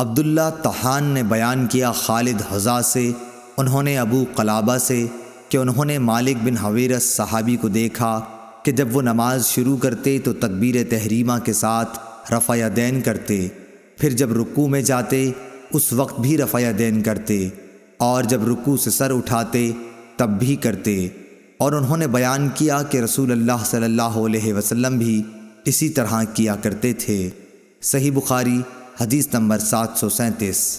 अब्दुल्ला तहान ने बयान किया खालिद हज़ा से उन्होंने अबू कलाबा से कि उन्होंने मालिक बिन हवेरस सहाबी को देखा कि जब वो नमाज शुरू करते तो तकबीर तहरीमा के साथ दैन करते फिर जब रुकू में जाते उस वक्त भी दैन करते और जब रुकू से सर उठाते तब भी करते और उन्होंने बयान किया कि रसूल अल्लाह सल्लल्लाहु अलैहि वसल्लम भी इसी तरह किया करते थे सही बुखारी हदीस नंबर सात सौ सैंतीस